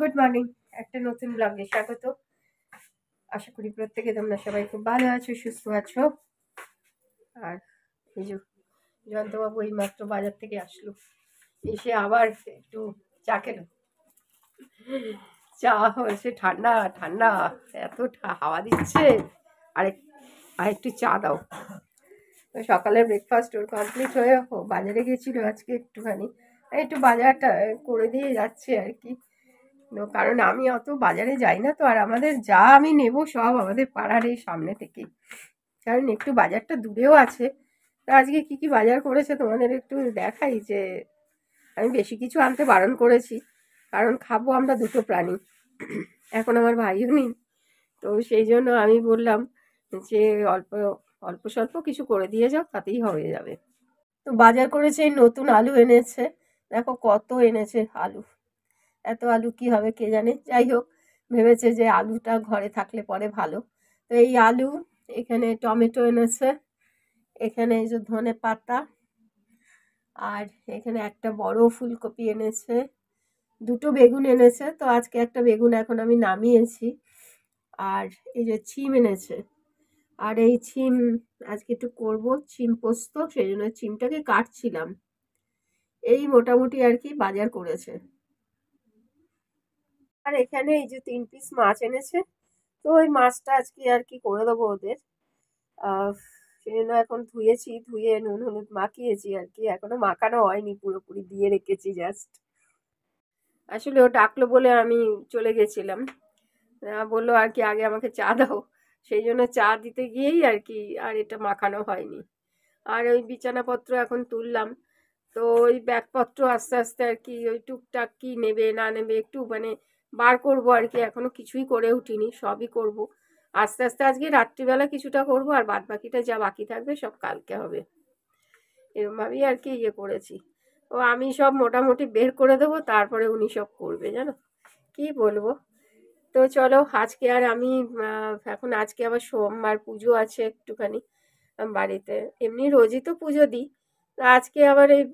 Good morning একটা নতুন ব্লগে স্বাগত আশা করি প্রত্যেকে তোমরা সবাই খুব ভালো আছো সুস্থ আছো আর এই যে জয়ন্তবাবু এই মাত্র বাজার থেকে আসলো এসে আবার একটু চা কেন চা হয়েছে ঠান্ডা ঠান্ডা এত হাওয়া দিচ্ছে আরেক আরেকটু চা দাও সকালে ব্রেকফাস্ট ওর কমপ্লিট হয়ে বাজারে গেছিলো আজকে একটুখানি একটু বাজারটা করে দিয়ে যাচ্ছে আর কি কারণ আমি অত বাজারে যাই না তো আর আমাদের যা আমি নেব সব আমাদের পাড়ার এই সামনে থেকেই কারণ একটু বাজারটা দূরেও আছে তো আজকে কি কি বাজার করেছে তোমাদের একটু দেখাই যে আমি বেশি কিছু আনতে বারণ করেছি কারণ খাবো আমরা দুটো প্রাণী এখন আমার ভাইও নেই তো সেই জন্য আমি বললাম যে অল্প অল্প স্বল্প কিছু করে দিয়ে যাও তাতেই হয়ে যাবে তো বাজার করেছে নতুন আলু এনেছে দেখো কত এনেছে আলু এত আলু কি হবে কে জানে যাই হোক ভেবেছে যে আলুটা ঘরে থাকলে পরে ভালো তো এই আলু এখানে টমেটো এনেছে এখানে এই যে ধনে পাতা আর এখানে একটা বড় ফুলকপি এনেছে দুটো বেগুন এনেছে তো আজকে একটা বেগুন এখন আমি নামিয়েছি আর এই যে ছিম এনেছে আর এই ছিম আজকে একটু করব ছিম পোস্ত সেই জন্য ছিমটাকে কাটছিলাম এই মোটামুটি আর কি বাজার করেছে আর এখানে এই যে তিন পিস মাছ এনেছে তো ওই মাছটা আজকে আর কি করে দেবো ওদের সেজন্য এখন ধুয়েছি ধুয়ে নুন হলুদ মাখিয়েছি আর কি এখনো মাখানো হয়নি পুরোপুরি দিয়ে রেখেছি জাস্ট আসলে ও ডাকলো বলে আমি চলে গেছিলাম বললো আর কি আগে আমাকে চা দাও সেই জন্য চা দিতে গিয়েই আর কি আর এটা মাখানো হয়নি আর ওই বিছানাপত্র এখন তুললাম তো ওই ব্যাগপত্র আস্তে আস্তে আর কি ওই টুকটাক কি নেবে না নেবে একটু মানে বার করব আর কি এখনো কিছুই করে উঠিনি সবই করব আস্তে আস্তে আজকে রাত্রিবেলা কিছুটা করব আর বাদ বাকিটা যা বাকি থাকবে সব কালকে হবে এরমভাবেই আর কি ইয়ে করেছি ও আমি সব মোটামুটি বের করে দেবো তারপরে উনি সব করবে জানো কি বলবো তো চলো আজকে আর আমি এখন আজকে আবার সোমবার পুজো আছে একটুখানি বাড়িতে এমনি রোজই তো পুজো দিই তো আজকে আবার এই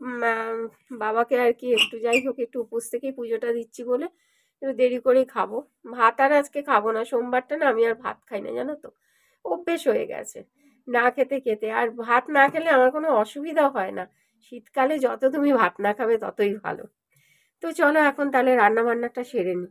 বাবাকে আর কি একটু যাই হোক একটু উপোস থেকেই পুজোটা দিচ্ছি বলে একটু দেরি করেই খাবো ভাত আর আজকে খাবো না সোমবারটা না আমি আর ভাত খাই না জানো তো অভ্যেস হয়ে গেছে না খেতে খেতে আর ভাত না খেলে আমার কোনো অসুবিধা হয় না শীতকালে যত তুমি ভাত না খাবে ততই ভালো তো চলো এখন তাহলে রান্না বান্নাটা সেরে নিই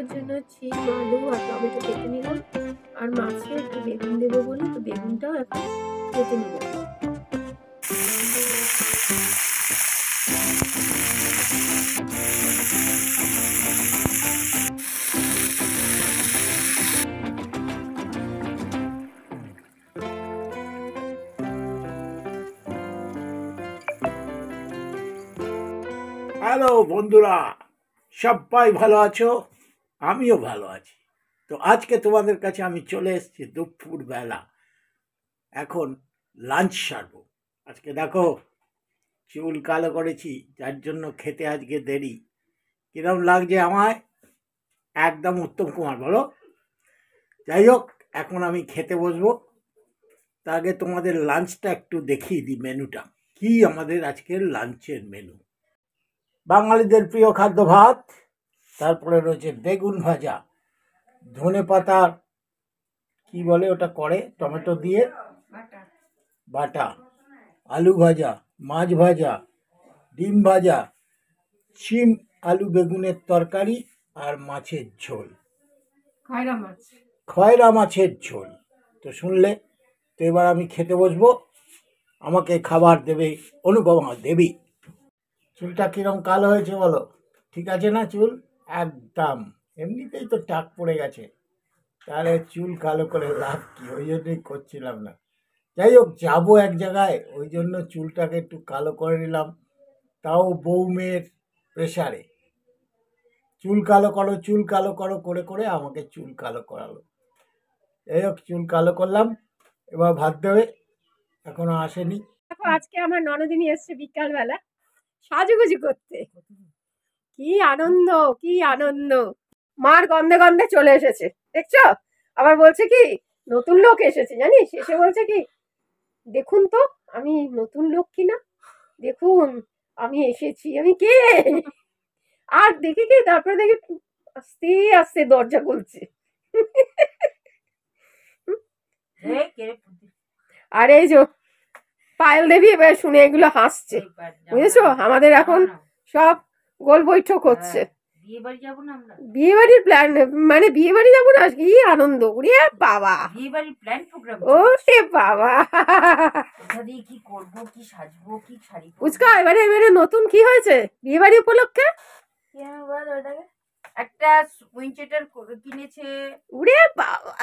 পোস্তর জন্য ছিম আলু আর টমেটো কেটে নিলাম আর মাছে একটু বেগুন দেবো বলে তো বেগুনটাও এখন কেটে নিব হ্যালো বন্ধুরা সবাই ভালো আছো আমিও ভালো আছি তো আজকে তোমাদের কাছে আমি চলে এসেছি বেলা এখন লাঞ্চ সারব আজকে দেখো চুল কালো করেছি যার জন্য খেতে আজকে দেরি কীরকম লাগছে আমায় একদম উত্তম কুমার বলো যাই হোক এখন আমি খেতে বসবো তার আগে তোমাদের লাঞ্চটা একটু দেখিয়ে দিই মেনুটা কি আমাদের আজকের লাঞ্চের মেনু বাঙালিদের প্রিয় খাদ্য ভাত তারপরে রয়েছে বেগুন ভাজা ধনে পাতা কি বলে ওটা করে টমেটো দিয়ে বাটা আলু ভাজা মাছ ভাজা ডিম ভাজা শিম আলু বেগুনের তরকারি আর মাছের ঝোল খয়রা মাছ খয়রা মাছের ঝোল তো শুনলে তো এবার আমি খেতে বসবো আমাকে খাবার দেবে অনুপমা দেবী চুলটা কীরকম কালো হয়েছে বলো ঠিক আছে না চুল একদম এমনিতেই তো টাক পড়ে গেছে তাহলে চুল কালো করে লাভ কি ওই জন্যই করছিলাম না যাই হোক যাবো এক জায়গায় ওই জন্য চুলটাকে একটু কালো করে নিলাম তাও বউ মেয়ের প্রেশারে চুল কালো করো চুল কালো করো করে করে আমাকে চুল কালো করালো এই হোক চুল কালো করলাম এবার ভাত দেবে এখনো আসেনি আজকে আমার ননদিনী এসছে বিকালবেলা সাজুগুজু করতে কি আনন্দ কি আনন্দ মার গন্ধে গন্ধে চলে এসেছে দেখছো আবার বলছে কি নতুন লোক এসেছে জানিস এসে বলছে কি দেখুন তো আমি নতুন লোক কিনা দেখুন আমি এসেছি আমি কে আর দেখি কি তারপরে দেখি আস্তে আস্তে দরজা খুলছে আর এই যে পায়েল দেবী এবার শুনে এগুলো হাসছে বুঝেছো আমাদের এখন সব গোল বৈঠক হ্যাঁ, হচ্ছে বিয়ে বাড়ি না প্ল্যান মানে যাবো না কি আনন্দ বাবা বিয়ে বাড়ির প্ল্যান ও বাবা এবারে এবারে নতুন কি হয়েছে বিয়ে বাড়ি উপলক্ষে একটা কিনেছে উড়ে বাবা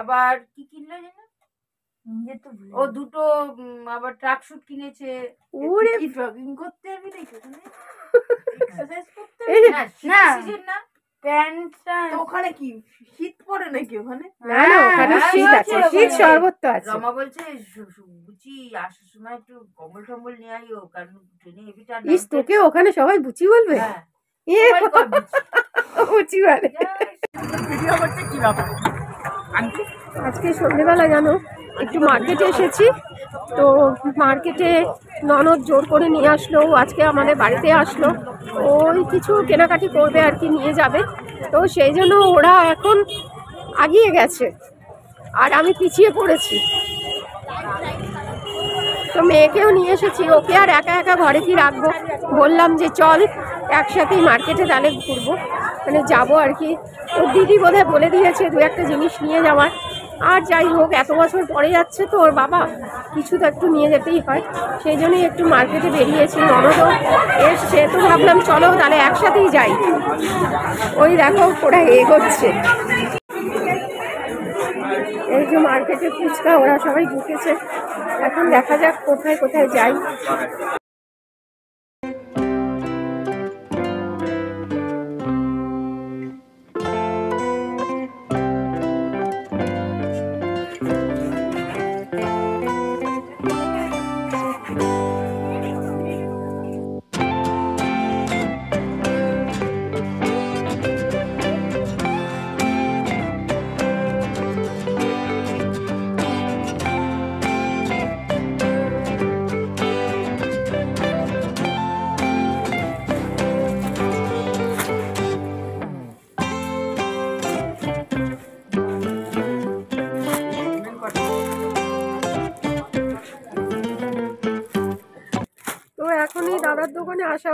আবার কি কিনলো ও দুটো আবার ট্রাক শুট কিনেছে ওরে করতে আমি দেখি ওখানে তোকে ওখানে সবাই বুচি বলবে হ্যাঁ। আজকে সন্ধ্যেবেলা জানো একটু মার্কেটে এসেছি তো মার্কেটে ননদ জোর করে নিয়ে আসলো আজকে আমাদের বাড়িতে আসলো ওই কিছু কেনাকাটি করবে আর কি নিয়ে যাবে তো সেই জন্য ওরা এখন আগিয়ে গেছে আর আমি পিছিয়ে পড়েছি তো মেয়েকেও নিয়ে এসেছি ওকে আর একা একা ঘরে কি রাখবো বললাম যে চল একসাথেই মার্কেটে তাহলে ঘুরবো মানে যাবো আর কি ওর দিদি বোধহয় বলে দিয়েছে দু একটা জিনিস নিয়ে যাওয়ার আর যাই হোক এত বছর পরে যাচ্ছে তো ওর বাবা কিছু তো একটু নিয়ে যেতেই হয় সেই জন্যই একটু মার্কেটে বেরিয়েছি ননদও এসছে তো ভাবলাম চলো তাহলে একসাথেই যাই ওই দেখো ওরা এগোচ্ছে এই যে মার্কেটে ফুচকা ওরা সবাই ঢুকেছে এখন দেখা যাক কোথায় কোথায় যাই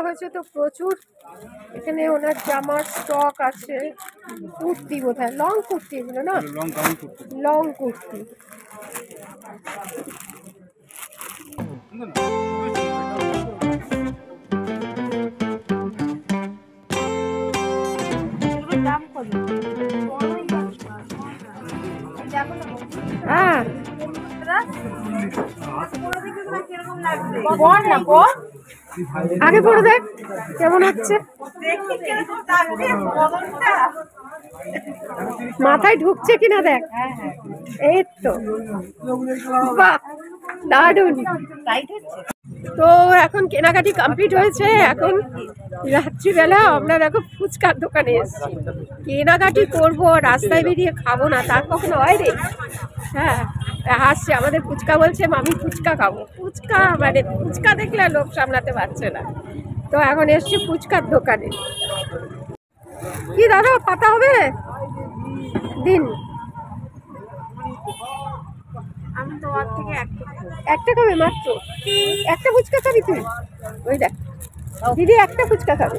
হয়েছে তো প্রচুর এখানে ওনার জামার স্টক আছে কুর্তি হয় লং কুর্তি এগুলো না লং কুর্তি হ্যাঁ বল না বল আগে পড়ে দেখ কেমন হচ্ছে মাথায় ঢুকছে কিনা দেখ এই তো বাহ দারুন তো এখন কেনাকাটি কমপ্লিট হয়েছে এখন রাত্রিবেলা আমরা দেখো ফুচকার দোকানে এসেছি কেনাকাটি করবো রাস্তায় বেরিয়ে খাবো না তার কখনো হয় রে হ্যাঁ হাসছে আমাদের ফুচকা বলছে মামি ফুচকা খাবো ফুচকা মানে ফুচকা দেখলে লোক সামলাতে পারছে না তো এখন এসছি ফুচকার দোকানে কি দাদা পাতা হবে দিন এক টাকা মাত্র একটা ফুচকা খাবি তুই ওই দেখ দিদি একটা ফুচকা খাবে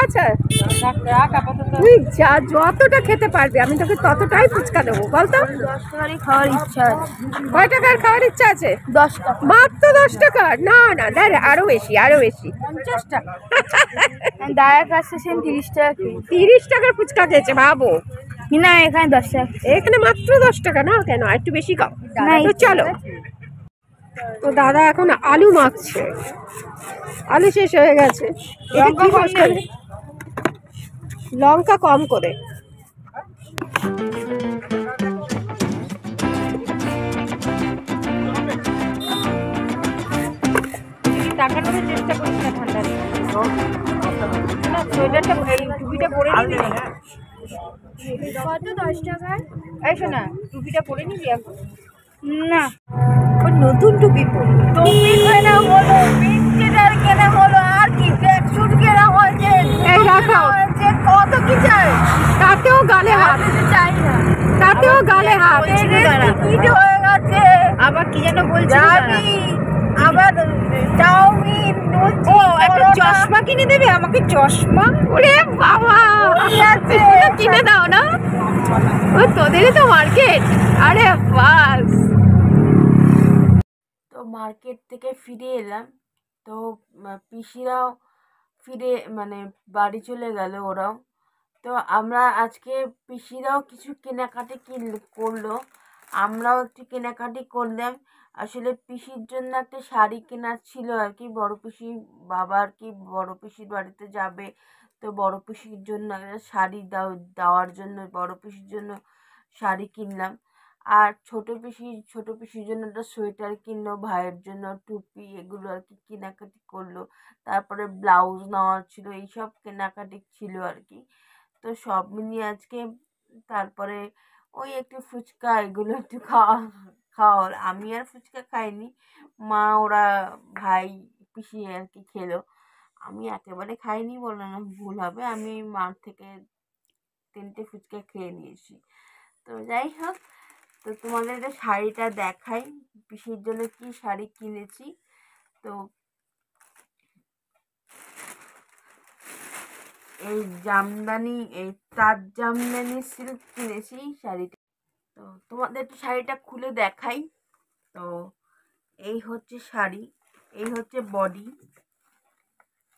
আচ্ছা তুই যা যতটা খেতে পারবে আমি তোকে ততটাই ফুচকা দেবো বলতো কয় টাকার খাওয়ার ইচ্ছা আছে দশ মাত্র দশ টাকা না না দেখ আরো বেশি আরো বেশি পঞ্চাশ টাকা দায়ের কাছে তিরিশ টাকা তিরিশ টাকার ফুচকা খেয়েছে ভাবো না এখানে দশ টাকা এখানে মাত্র দশ টাকা না কেন একটু বেশি খাও চলো তো দাদা এখন আলু মাখছে আলু শেষ হয়ে গেছে লঙ্কা কম করে না এই টুপিটা পরে দশ এই শোনা টুপিটা পরে এখন না আবার নতুন টুপি পরি টুপি হলো বিস্কিটার কেনা হলো আর কি ব্যাগশুট কেনা হয়েছে এই রাখাও কত কি চাই তাতেও গালে হাত চাই না তাতেও গালে হাত কিট হয়ে গেছে আবার কি যেন বলছি আবার চাউমিন ও একটা চশমা কিনে দেবে আমাকে চশমা ওরে বাবা কিনে দাও না ও তোদেরই তো মার্কেট আরে বাস মার্কেট থেকে ফিরে এলাম তো পিসিরাও ফিরে মানে বাড়ি চলে গেল ওরাও তো আমরা আজকে পিসিরাও কিছু কেনাকাটি কিনল করলো আমরাও একটু কেনাকাটি করলাম আসলে পিসির জন্য একটা শাড়ি কেনার ছিল আর কি বড় পিসি বাবা আর কি বড় পিসির বাড়িতে যাবে তো বড় পিসির জন্য একটা শাড়ি দেওয়ার জন্য বড় পিসির জন্য শাড়ি কিনলাম আর ছোটো পিসি ছোটো পিসির জন্য একটা সোয়েটার কিনলো ভাইয়ের জন্য টুপি এগুলো আর কি কেনাকাটি করলো তারপরে ব্লাউজ নেওয়ার ছিল এইসব কেনাকাটি ছিল আর কি তো সব মিলিয়ে আজকে তারপরে ওই একটু ফুচকা এগুলো একটু খাওয়া খাওয়া আমি আর ফুচকা খাইনি মা ওরা ভাই পিসি আর কি খেলো আমি একেবারে খাইনি বলে না ভুল হবে আমি মার থেকে তিনটে ফুচকা খেয়ে নিয়েছি তো যাই হোক তো তোমাদের শাড়িটা দেখাই পিসির জন্য কি শাড়ি কিনেছি তো এই জামদানি এই তাঁত জামদানি সিল্ক কিনেছি শাড়িটা তো তোমাদের তো শাড়িটা খুলে দেখাই তো এই হচ্ছে শাড়ি এই হচ্ছে বডি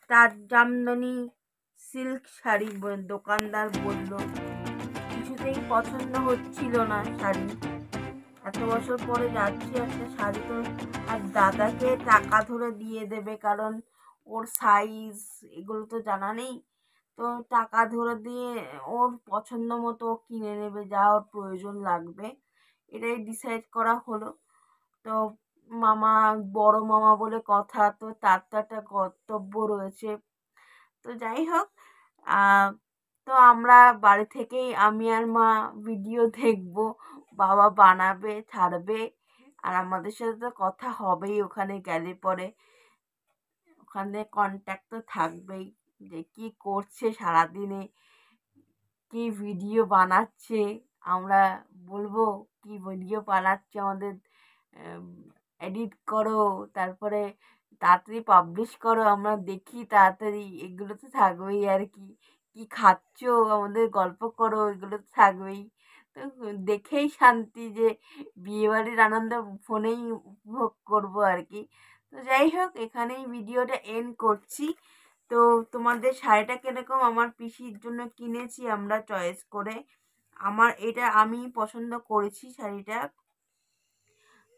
তাঁত জামদানি সিল্ক শাড়ি দোকানদার বলল কিছুতেই পছন্দ হচ্ছিল না শাড়ি এত বছর পরে যাচ্ছি একটা শাড়ি তো আর দাদাকে টাকা ধরে দিয়ে দেবে কারণ ওর সাইজ এগুলো তো জানা নেই তো টাকা ধরে দিয়ে ওর পছন্দ মতো কিনে নেবে যা ওর প্রয়োজন লাগবে এটাই ডিসাইড করা হলো তো মামা বড় মামা বলে কথা তো তার তো একটা কর্তব্য রয়েছে তো যাই হোক তো আমরা বাড়ি থেকেই আমি আর মা ভিডিও দেখব বাবা বানাবে ছাড়বে আর আমাদের সাথে তো কথা হবেই ওখানে গেলে পরে ওখানে কন্ট্যাক্ট তো থাকবেই যে কী করছে সারাদিনে কি ভিডিও বানাচ্ছে আমরা বলবো কি ভিডিও বানাচ্ছে আমাদের এডিট করো তারপরে তাড়াতাড়ি পাবলিশ করো আমরা দেখি তাড়াতাড়ি এগুলো তো থাকবেই আর কি কি খাচ্ছ আমাদের গল্প করো এগুলো থাকবেই তো দেখেই শান্তি যে বিয়েবাড়ির আনন্দ ফোনেই উপভোগ করবো আর কি তো যাই হোক এখানেই ভিডিওটা এন্ড করছি তো তোমাদের শাড়িটা কীরকম আমার পিসির জন্য কিনেছি আমরা চয়েস করে আমার এটা আমি পছন্দ করেছি শাড়িটা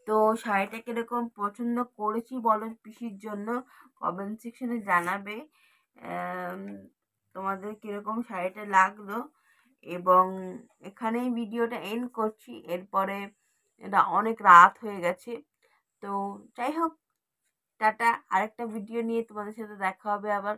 তো শাড়িটা কীরকম পছন্দ করেছি বলো পিসির জন্য কমেন্ট সেকশনে জানাবে তোমাদের কীরকম শাড়িটা লাগলো এবং এখানেই ভিডিওটা এন্ড করছি এরপরে এটা অনেক রাত হয়ে গেছে তো যাই হোক টাটা আরেকটা ভিডিও নিয়ে তোমাদের সাথে দেখা হবে আবার